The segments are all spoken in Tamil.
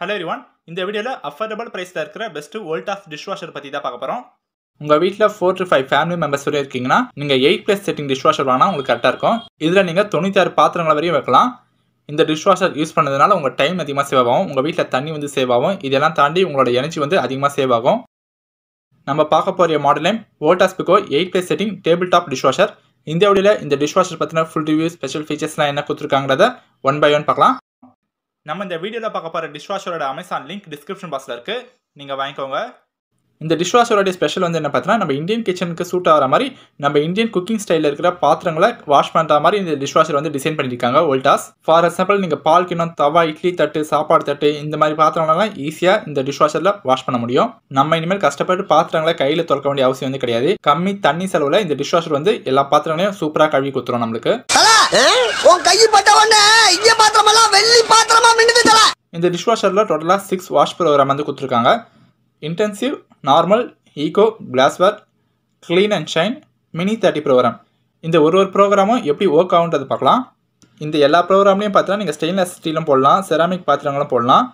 ஹலோ எரிவான் இந்த வீடியோவில் அஃபோர்டபுள் ப்ரைஸில் இருக்கிற பெஸ்ட் ஆஃப் டிஷ் வாஷர் பற்றி தான் பார்க்க போகிறோம் உங்கள் வீட்டில் four to five family members வரையும் இருக்கீங்கன்னா நீங்கள் eight plus setting dish washer வாங்கினா உங்களுக்கு கரெக்டாக இருக்கும் இதில் நீங்கள் தொண்ணூத்தாறு பாத்திரங்கள் வரையும் வைக்கலாம் இந்த டிஷ் வாஷர் யூஸ் பண்ணதுனால உங்கள் டைம் அதிகமாக சேவ் ஆகும் உங்கள் வீட்டில் தண்ணி வந்து சேவ் ஆகும் இதெல்லாம் தாண்டி உங்களோட எனர்ஜி வந்து அதிகமாக சேவ் ஆகும் நம்ம பார்க்க போகிற மாடலே name eight plus setting table top dish washer இந்த இந்த டிஷ் வாஷர் பற்றின ஃபுல் ரிவ்யூ ஸ்பெஷல் ஃபீச்சர்ஸ்லாம் என்ன கொடுத்துருக்காங்கிறத ஒன் பை ஒன் பார்க்கலாம் நம்ம இந்த வீடியோவில் பார்க்க போகிற டிஷ் வாஷரோட அமேசான் லிங்க் டிஸ்கிரிப்ஷன் பாக்ஸில் இருக்குது நீங்கள் வாங்கிக்கோங்க இந்த டிஷ் வாஷரோடைய ஸ்பெஷல் வந்து என்ன பார்த்தீங்கன்னா நம்ம இந்தியன் கிச்சனுக்கு சூட் ஆகிற மாதிரி நம்ம இந்தியன் குக்கிங் ஸ்டைலில் இருக்கிற பாத்திரங்களை வாஷ் பண்ணுற மாதிரி இந்த டிஷ் வாஷர் வந்து டிசைன் பண்ணியிருக்காங்க ஓல்டாஸ் ஃபார் எக்ஸாம்பிள் நீங்கள் பால் கிணம் தவா இட்லி தட்டு சாப்பாடு தட்டு இந்த மாதிரி பாத்திரங்கள்லாம் ஈஸியாக இந்த டிஷ் வாஷரில் வாஷ் பண்ண முடியும் நம்ம இனிமேல் கஷ்டப்பட்டு பாத்திரங்களை கையில் துறக்க வேண்டிய அவசியம் வந்து கிடையாது கம்மி தண்ணி செலவில் இந்த டிஷ் வாஷர் வந்து எல்லா பாத்திரங்களையும் சூப்பராக கழுவி கொடுத்துரும் நம்மளுக்கு உன் கை பட்ட உடனே பாத்திரமெல்லாம் வெள்ளி பாத்திரம் இந்த டிஷ் வாஷரில் டோட்டலாக சிக்ஸ் வாஷ் ப்ரோக்ராம் வந்து கொடுத்துருக்காங்க intensive normal eco glassware clean and shine mini thirty program இந்த ஒரு ஒரு ப்ரோக்ராமும் எப்படி ஒர்க் ஆகுன்றது பார்க்கலாம் இந்த எல்லா ப்ரோக்ராம்லையும் பார்த்தீங்கன்னா நீங்கள் ஸ்டெயின்லெஸ் ஸ்டீலும் போடலாம் செராமிக் பாத்திரங்களும் போடலாம்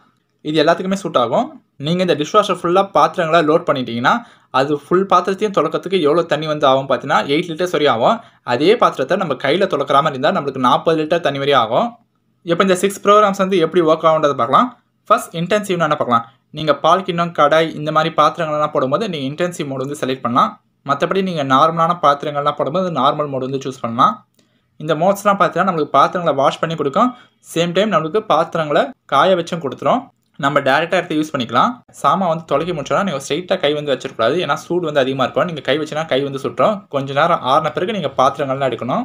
இது எல்லாத்துக்குமே சூட் ஆகும் நீங்கள் இந்த டிஷ் வாஷர் ஃபுல்லாக பாத்திரங்களை லோட் பண்ணிட்டீங்கன்னா அது ஃபுல் பாத்திரத்தையும் தொடக்கத்துக்கு எவ்வளோ தண்ணி வந்து ஆகும் பார்த்தீங்கன்னா எயிட் லிட்டர் சரி ஆகும் அதே பாத்திரத்தை நம்ம கையில் தொடக்கிற மாதிரி இருந்தால் நம்மளுக்கு நாற்பது லிட்டர் தண்ணி வரையும் ஆகும் இப்போ இந்த சிக்ஸ் ப்ரோக்ராம்ஸ் வந்து எப்படி ஒர்க் ஆகுன்றதை பார்க்கலாம் ஃபஸ்ட் இன்டென்சிவ்னு என்ன பார்க்கலாம் நீங்கள் பால் கிண்ணம் கடாய் இந்த மாதிரி பாத்திரங்கள்லாம் போடும்போது நீங்கள் இன்டென்சிவ் மோடு வந்து செலக்ட் பண்ணலாம் மற்றபடி நீங்கள் நார்மலான பாத்திரங்கள்லாம் போடும்போது நார்மல் மோடு வந்து சூஸ் பண்ணலாம் இந்த மோட்ஸ்லாம் பார்த்தீங்கன்னா நம்மளுக்கு பாத்திரங்களை வாஷ் பண்ணி கொடுக்கும் சேம் டைம் நம்மளுக்கு பாத்திரங்களை காய வச்சும் கொடுத்துரும் நம்ம டேரெக்டாக எடுத்து யூஸ் பண்ணிக்கலாம் சாமான் வந்து தொலைக்க முடிச்சோன்னா நீங்கள் ஸ்ட்ரைட்டாக கை வந்து வச்சிருக்கூடாது ஏன்னா சூடு வந்து அதிகமாக இருக்கும் நீங்கள் கை வச்சுனா கை வந்து சுட்டுறோம் கொஞ்சம் நேரம் ஆறின பிறகு நீங்கள் பாத்திரங்கள்லாம் எடுக்கணும்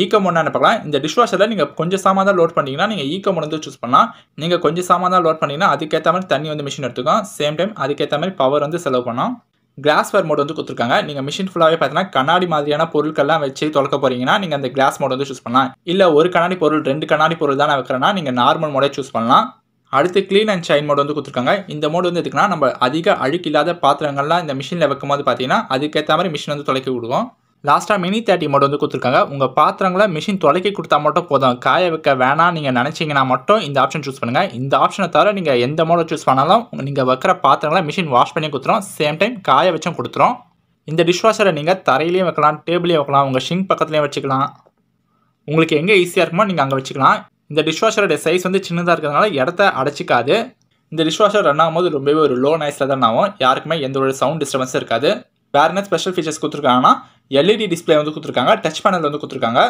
ஈக்கோ மோட்னு பார்க்கலாம் இந்த டிஷ் வாஷரில் நீங்கள் கொஞ்சம் சாமான் தான் லோட் பண்ணிங்கன்னா நீங்கள் ஈக்கம் மோட் வந்து சூஸ் பண்ணலாம் நீங்கள் கொஞ்சம் சாமான் தான் லோட் பண்ணிங்கன்னா அதுக்கேற்ற மாதிரி தண்ணி வந்து மிஷின் எடுத்துக்கும் சேம் டைம் அதுக்கேற்ற மாதிரி பவர் வந்து செலவு பண்ணோம் கிளாஸ் வேர் மோட் வந்து கொடுத்துருக்காங்க நீங்கள் மிஷின் ஃபுல்லாகவே பார்த்தீங்கன்னா கண்ணாடி மாதிரியான பொருட்கள்லாம் வச்சு தொலைக்க போகிறீங்கன்னா நீங்கள் அந்த கிளாஸ் மோட் வந்து சூஸ் பண்ணலாம் இல்லை ஒரு கண்ணாடி பொருள் ரெண்டு கண்ணாடி பொருள் தான் வைக்கிறேன்னா நீங்கள் நார்மல் மோடே சூஸ் பண்ணலாம் அடுத்து க்ளீன் அண்ட் ஷைன் மோட் வந்து கொடுத்துருக்காங்க இந்த மோட் வந்து எதுக்குன்னா நம்ம அதிக அழுக்கு இல்லாத பாத்திரங்கள்லாம் இந்த மிஷினில் வைக்கும் போது பார்த்தீங்கன்னா அதுக்கேற்ற மாதிரி மிஷின் வந்து தொலைக்க விடுவோம் லாஸ்ட்டாக மினி தேர்ட்டி மோட் வந்து கொடுத்துருக்காங்க உங்கள் பாத்திரங்களை மிஷின் தொலைக்கி கொடுத்தா மட்டும் போதும் காய வைக்க வேணாம் நீங்கள் நினச்சிங்கன்னா மட்டும் இந்த ஆப்ஷன் சூஸ் பண்ணுங்கள் இந்த ஆப்ஷனை தவிர நீங்கள் எந்த மோடை சூஸ் பண்ணாலும் நீங்கள் வைக்கிற பாத்திரங்களை மிஷின் வாஷ் பண்ணி கொடுத்துரும் சேம் டைம் காய வச்சும் கொடுத்துரும் இந்த டிஷ் வாஷரை நீங்கள் தரையிலையும் வைக்கலாம் டேபிளையும் வைக்கலாம் உங்கள் ஷிங்க் பக்கத்துலையும் வச்சுக்கலாம் உங்களுக்கு எங்கே ஈஸியாக இருக்குமோ நீங்கள் அங்கே வச்சுக்கலாம் இந்த டிஷ் வாஷரோட சைஸ் வந்து சின்னதாக இருக்கிறதுனால இடத்த அடைச்சிக்காது இந்த டிஷ் வாஷர் ரன் ஆகும்போது ரொம்பவே ஒரு லோ நைஸில் தான் ஆகும் யாருக்குமே எந்த ஒரு சவுண்ட் டிஸ்டர்பன்ஸும் இருக்காது வேறு என்ன ஸ்பெஷல் ஃபீச்சர்ஸ் கொடுத்துருக்காங்கன்னா எல்இடி டிஸ்பிளே வந்து கொடுத்துருக்காங்க டச் பேனல் வந்து கொடுத்துருக்காங்க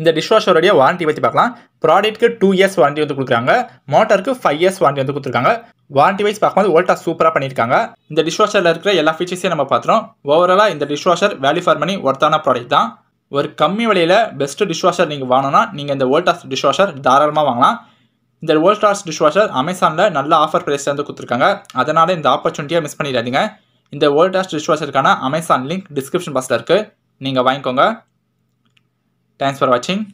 இந்த டிஷ்வாஷருடைய வாரண்ட்டி பற்றி பார்க்கலாம் ப்ராடக்ட்க்கு டூ இயர்ஸ் வாரண்ட்டி வந்து கொடுக்குறாங்க மோட்டருக்கு ஃபைவ் இயர்ஸ் வாரண்டி வந்து கொடுத்துருக்காங்க வாரண்டி வைஸ் பார்க்கும்போது ஓல்டா சூப்பராக பண்ணியிருக்காங்க இந்த டிஷ்வாஷரில் இருக்கிற எல்லா ஃபீச்சர்ஸையும் நம்ம பார்த்துரும் ஓவராலாக இந்த டிஷ்வாஷர் வேல்யூ ஃபார் மணி ஒர்த்தான ப்ராடக்ட் தான் ஒரு கம்மி விலையில் பெஸ்ட்டு டிஷ்வாஷர் நீங்கள் வாங்கினா நீங்கள் இந்த ஓல்டாஸ் டிஷ்வாஷர் தாராளமாக வாங்கலாம் இந்த ஓல்டாஸ் டிஷ்வாஷர் அமேசானில் நல்ல ஆஃபர் ப்ரைஸ் வந்து கொடுத்துருக்காங்க அதனால் இந்த ஆப்பர்ச்சுனிட்டியை மிஸ் பண்ணிடாதீங்க இந்த வோல்டாஸ் டிஷ் வாஷருக்கான அமேசான் லிங்க் டிஸ்கிரிப்ஷன் பாக்ஸில் இருக்குது நீங்கள் வாங்கிக்கோங்க தேங்க்ஸ் ஃபார் வாட்சிங்